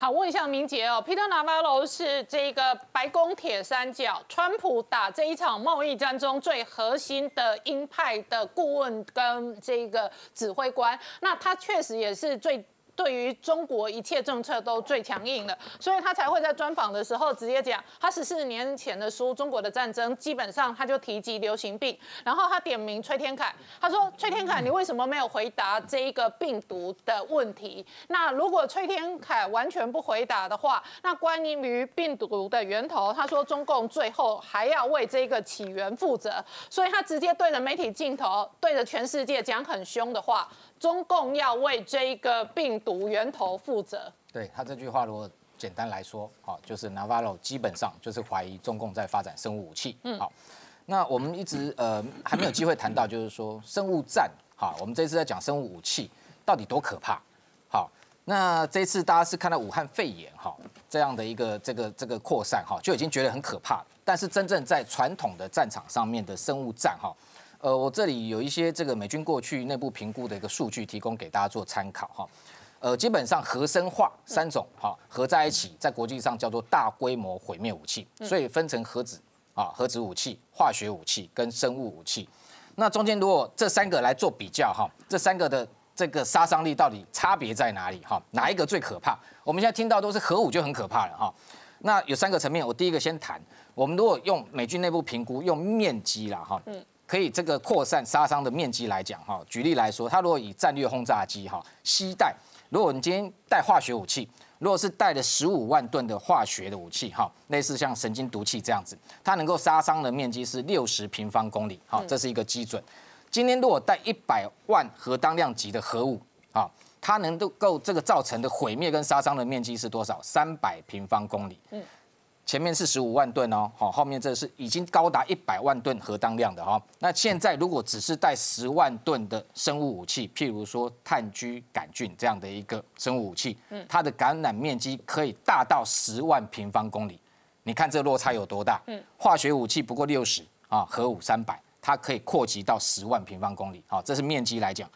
好，问一下明杰哦，皮特·纳 r 罗是这个白宫铁三角、川普打这一场贸易战中最核心的鹰派的顾问跟这个指挥官，那他确实也是最。对于中国一切政策都最强硬了，所以他才会在专访的时候直接讲，他十四年前的书《中国的战争》基本上他就提及流行病，然后他点名崔天凯，他说崔天凯，你为什么没有回答这一个病毒的问题？那如果崔天凯完全不回答的话，那关于病毒的源头，他说中共最后还要为这个起源负责，所以他直接对着媒体镜头，对着全世界讲很凶的话，中共要为这一个病。毒源头负责。对他这句话，如果简单来说，好，就是 Navarro 基本上就是怀疑中共在发展生物武器。嗯，好，那我们一直呃还没有机会谈到，就是说生物战，哈，我们这次在讲生物武器到底多可怕。好，那这次大家是看到武汉肺炎，哈，这样的一个这个这个扩散，哈，就已经觉得很可怕但是真正在传统的战场上面的生物战，哈，呃，我这里有一些这个美军过去内部评估的一个数据，提供给大家做参考，哈。呃，基本上核生化三种哈合在一起，在国际上叫做大规模毁灭武器，所以分成核子啊、核子武器、化学武器跟生物武器。那中间如果这三个来做比较哈，这三个的这个杀伤力到底差别在哪里哈？哪一个最可怕？我们现在听到都是核武就很可怕了哈。那有三个层面，我第一个先谈，我们如果用美军内部评估，用面积啦哈，可以这个扩散杀伤的面积来讲哈。举例来说，它如果以战略轰炸机哈，带如果你今天带化学武器，如果是带了十五万吨的化学的武器，哈，类似像神经毒气这样子，它能够杀伤的面积是六十平方公里，好，这是一个基准。今天如果带一百万核当量级的核武，啊，它能够这个造成的毁灭跟杀伤的面积是多少？三百平方公里。前面是十五万吨哦，好，后面这是已经高达一百万吨核当量的哈。那现在如果只是带十万吨的生物武器，譬如说炭疽杆菌这样的一个生物武器，它的感染面积可以大到十万平方公里。你看这落差有多大？化学武器不过六十啊，核武三百，它可以扩及到十万平方公里。好，这是面积来讲，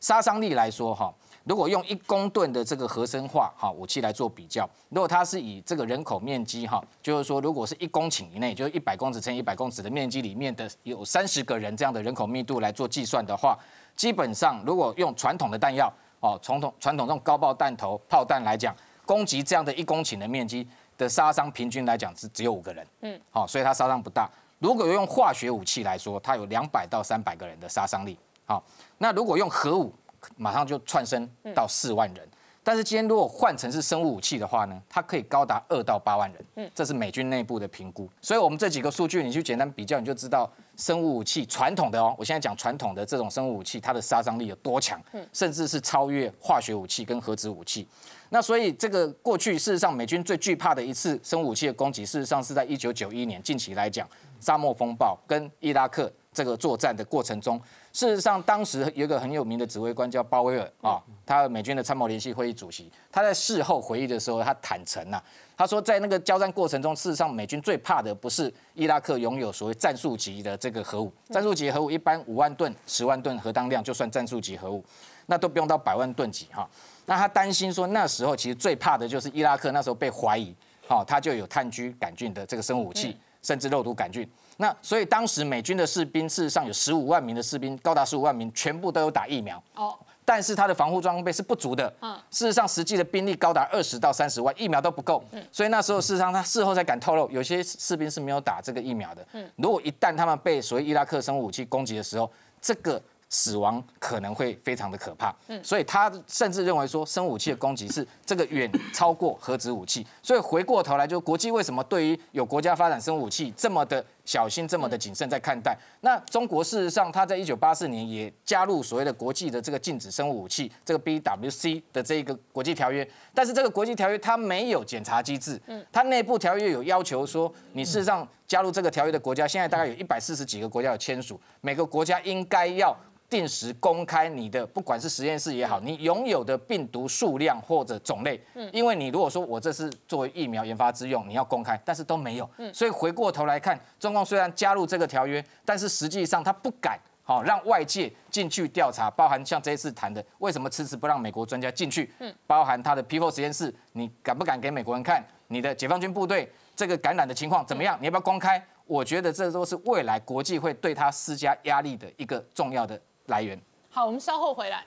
杀伤力来说哈。如果用一公吨的这个核生化哈武器来做比较，如果它是以这个人口面积哈，就是说如果是一公顷以内，就是一百公尺乘一百公尺的面积里面的有三十个人这样的人口密度来做计算的话，基本上如果用传统的弹药哦，传统传统这种高爆弹头炮弹来讲，攻击这样的一公顷的面积的杀伤，平均来讲只只有五个人，嗯，好，所以它杀伤不大。如果用化学武器来说，它有两百到三百个人的杀伤力，好，那如果用核武。马上就窜升到四万人，但是今天如果换成是生物武器的话呢，它可以高达二到八万人，嗯，这是美军内部的评估，所以，我们这几个数据，你去简单比较，你就知道。生物武器传统的哦，我现在讲传统的这种生物武器，它的杀伤力有多强，甚至是超越化学武器跟核子武器。那所以这个过去事实上美军最惧怕的一次生物武器的攻击，事实上是在一九九一年近期来讲，沙漠风暴跟伊拉克这个作战的过程中，事实上当时有一个很有名的指挥官叫鲍威尔啊，他美军的参谋联席会议主席，他在事后回忆的时候，他坦诚呐。他说，在那个交战过程中，事实上美军最怕的不是伊拉克拥有所谓战术级的这个核武，战术级核武一般五万吨、十万吨核当量就算战术级核武，那都不用到百万吨级哈。那他担心说，那时候其实最怕的就是伊拉克那时候被怀疑，哈，他就有炭疽杆菌的这个生物武器，甚至肉毒杆菌。那所以当时美军的士兵事实上有十五万名的士兵，高达十五万名，全部都有打疫苗哦。但是他的防护装备是不足的，事实上实际的兵力高达二十到三十万，疫苗都不够，所以那时候事实上他事后才敢透露，有些士兵是没有打这个疫苗的。如果一旦他们被所谓伊拉克生物武器攻击的时候，这个死亡可能会非常的可怕。所以他甚至认为说，生武器的攻击是这个远超过核子武器。所以回过头来，就国际为什么对于有国家发展生物武器这么的？小心这么的谨慎在看待，那中国事实上他在一九八四年也加入所谓的国际的这个禁止生物武器这个 BWC 的这一个国际条约，但是这个国际条约它没有检查机制，它内部条约有要求说，你事实上加入这个条约的国家现在大概有一百四十几个国家有签署，每个国家应该要。定时公开你的，不管是实验室也好，你拥有的病毒数量或者种类，嗯，因为你如果说我这是作为疫苗研发之用，你要公开，但是都没有，嗯，所以回过头来看，中共虽然加入这个条约，但是实际上他不敢，好让外界进去调查，包含像这一次谈的，为什么迟迟不让美国专家进去，嗯，包含他的 P4 实验室，你敢不敢给美国人看你的解放军部队这个感染的情况怎么样？你要不要公开？我觉得这都是未来国际会对他施加压力的一个重要的。来源好，我们稍后回来。